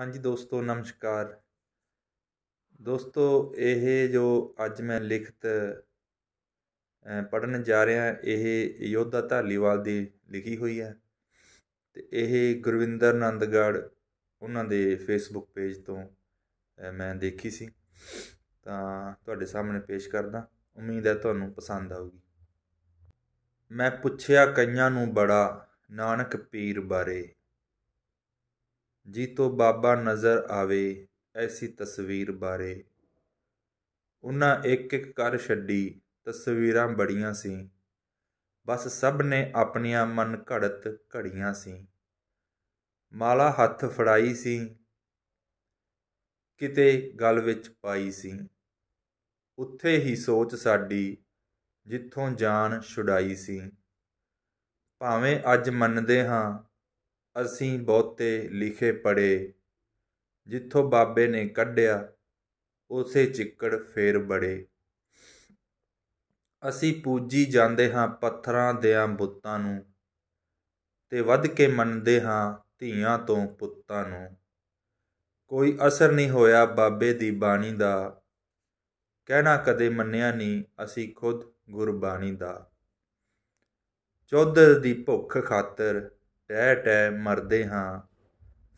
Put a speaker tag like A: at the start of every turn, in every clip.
A: ਹਾਂਜੀ ਦੋਸਤੋ ਨਮਸਕਾਰ ਦੋਸਤੋ ਇਹ ਜੋ ਅੱਜ ਮੈਂ ਲਿਖਤ ਪੜਨ ਜਾ ਰਿਹਾ ਇਹ ਯੋਧਾ ਧਾਲੀਵਾਲ ਦੀ ਲਿਖੀ ਹੋਈ ਹੈ ਤੇ ਇਹ ਗੁਰਵਿੰਦਰ ਨੰਦਗੜ ਉਹਨਾਂ ਦੇ ਫੇਸਬੁੱਕ ਪੇਜ ਤੋਂ ਮੈਂ ਦੇਖੀ ਸੀ ਤਾਂ ਤੁਹਾਡੇ ਸਾਹਮਣੇ ਪੇਸ਼ ਕਰਦਾ ਉਮੀਦ ਹੈ ਤੁਹਾਨੂੰ ਪਸੰਦ ਆਊਗੀ ਮੈਂ ਪੁੱਛਿਆ ਕਈਆਂ ਨੂੰ ਬੜਾ ਨਾਨਕ ਪੀਰ ਬਾਰੇ ਜੀਤੋ ਬਾਬਾ ਨਜ਼ਰ ਆਵੇ ਐਸੀ ਤਸਵੀਰ ਬਾਰੇ ਉਹਨਾਂ ਇੱਕ ਇੱਕ ਕਰ ਛੱਡੀ ਤਸਵੀਰਾਂ ਬੜੀਆਂ ਸੀ ਬਸ ਸਭ ਨੇ ਆਪਣੀਆਂ ਮਨ ਘੜਤ ਘੜੀਆਂ ਸੀ ਮਾਲਾ ਹੱਥ ਫੜਾਈ ਸੀ ਕਿਤੇ ਗਲ ਵਿੱਚ ਪਾਈ ਸੀ ਉੱਥੇ ਹੀ ਸੋਚ ਸਾਡੀ ਜਿੱਥੋਂ ਜਾਨ ਛੁਡਾਈ ਸੀ ਭਾਵੇਂ ਅੱਜ ਮੰਨਦੇ ਹਾਂ ਅਸੀਂ ਬਹੁਤੇ ਲਿਖੇ ਪੜੇ ਜਿੱਥੋਂ ਬਾਬੇ ਨੇ ਕੱਢਿਆ ਉਸੇ ਚਿੱਕੜ ਫੇਰ ਬੜੇ ਅਸੀਂ ਪੂਜੀ ਜਾਂਦੇ ਹਾਂ ਪੱਥਰਾਂ ਦਿਆਂ ਬੁੱਤਾਂ ਨੂੰ ਤੇ ਵੱਧ ਕੇ ਮੰਨਦੇ ਹਾਂ ਧੀਆਂ ਤੋਂ ਪੁੱਤਾਂ ਨੂੰ ਕੋਈ ਅਸਰ ਨਹੀਂ ਹੋਇਆ ਬਾਬੇ ਦੀ ਬਾਣੀ ਦਾ ਕਹਿਣਾ ਕਦੇ ਮੰਨਿਆ ਨਹੀਂ ਅਸੀਂ ਖੁਦ ਗੁਰਬਾਣੀ ਦਾ ਚੌਧਰ ਦੀ ਭੁੱਖ ਖਾਤਰ ਟਹਿ ਟਹਿ ਮਰਦੇ ਹਾਂ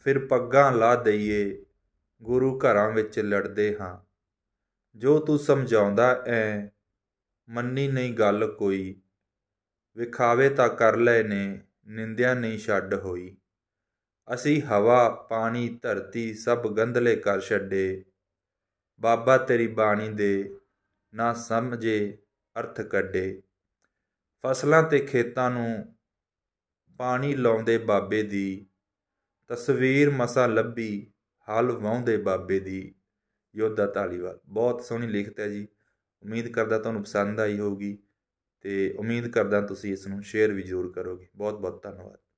A: ਫਿਰ ਪੱਗਾਂ ਲਾ ਦਈਏ ਗੁਰੂ ਘਰਾਂ ਵਿੱਚ ਲੜਦੇ ਹਾਂ ਜੋ ਤੂੰ ਸਮਝਾਉਂਦਾ ਐ ਮੰਨੀ ਨਹੀਂ ਗੱਲ ਕੋਈ ਵਿਖਾਵੇ ਤਾਂ ਕਰ ਲਏ ਨੇ ਨਿੰਦਿਆ ਨਹੀਂ ਛੱਡ ਹੋਈ ਅਸੀਂ ਹਵਾ ਪਾਣੀ ਧਰਤੀ ਸਭ ਗੰਧਲੇ ਕਰ ਛੱਡੇ ਬਾਬਾ ਤੇਰੀ ਬਾਣੀ ਦੇ ਨਾ ਸਮਝੇ ਅਰਥ ਕੱਢੇ ਫਸਲਾਂ ਤੇ ਖੇਤਾਂ ਨੂੰ ਪਾਣੀ ਲਾਉਂਦੇ ਬਾਬੇ ਦੀ ਤਸਵੀਰ ਮਸਾ ਲੱਭੀ ਹਲ ਵਾਉਂਦੇ ਬਾਬੇ ਦੀ ਯੋਧਾ ਢਾਲੀਵਾਲ ਬਹੁਤ ਸੋਹਣੀ ਲਿਖਤ ਹੈ ਜੀ ਉਮੀਦ ਕਰਦਾ ਤੁਹਾਨੂੰ ਪਸੰਦ ਆਈ ਹੋਊਗੀ ਤੇ ਉਮੀਦ ਕਰਦਾ ਤੁਸੀਂ ਇਸ ਨੂੰ ਸ਼ੇਅਰ ਵੀ ਜ਼ਰੂਰ ਕਰੋਗੇ ਬਹੁਤ ਬਹੁਤ ਧੰਨਵਾਦ